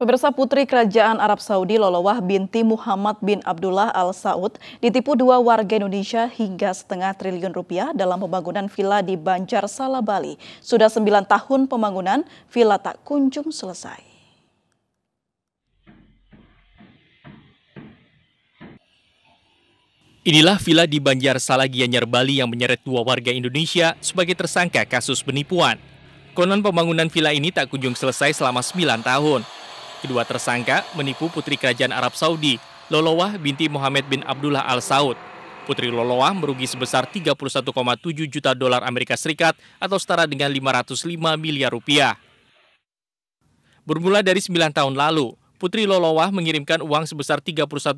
Pemirsa putri kerajaan Arab Saudi Lolowah binti Muhammad bin Abdullah Al Saud ditipu dua warga Indonesia hingga setengah triliun rupiah dalam pembangunan villa di Banjar Salah Bali. Sudah sembilan tahun pembangunan, villa tak kunjung selesai. Inilah villa di Banjar Salah Gianyar Bali yang menyeret dua warga Indonesia sebagai tersangka kasus penipuan. Konon pembangunan villa ini tak kunjung selesai selama 9 tahun. Kedua tersangka menipu putri kerajaan Arab Saudi, Lolowah binti Muhammad bin Abdullah Al Saud. Putri Lolowah merugi sebesar 31,7 juta dolar Amerika Serikat atau setara dengan 505 miliar rupiah. Bermula dari 9 tahun lalu, Putri Lolowah mengirimkan uang sebesar 31,7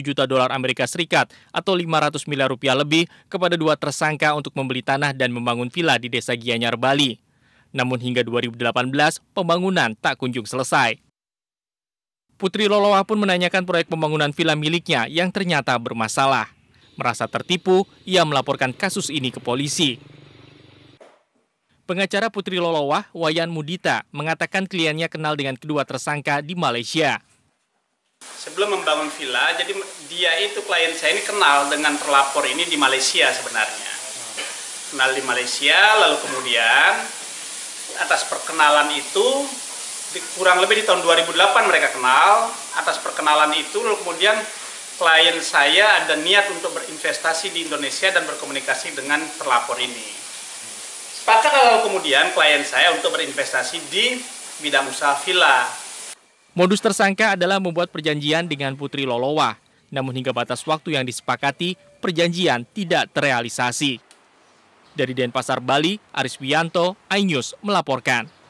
juta dolar Amerika Serikat atau 500 miliar rupiah lebih kepada dua tersangka untuk membeli tanah dan membangun villa di desa Gianyar, Bali. Namun hingga 2018, pembangunan tak kunjung selesai. Putri Lolowa pun menanyakan proyek pembangunan villa miliknya yang ternyata bermasalah. Merasa tertipu, ia melaporkan kasus ini ke polisi. Pengacara Putri Lolowa, Wayan Mudita, mengatakan kliennya kenal dengan kedua tersangka di Malaysia. Sebelum membangun villa, jadi dia itu klien saya ini kenal dengan terlapor ini di Malaysia sebenarnya. Kenal di Malaysia, lalu kemudian atas perkenalan itu kurang lebih di tahun 2008 mereka kenal. Atas perkenalan itu lalu kemudian klien saya ada niat untuk berinvestasi di Indonesia dan berkomunikasi dengan terlapor ini. Sepakat kalau kemudian klien saya untuk berinvestasi di bidang usaha villa. Modus tersangka adalah membuat perjanjian dengan Putri Lolowa. Namun hingga batas waktu yang disepakati, perjanjian tidak terrealisasi. Dari Denpasar, Bali, Aris Wianto iNews melaporkan.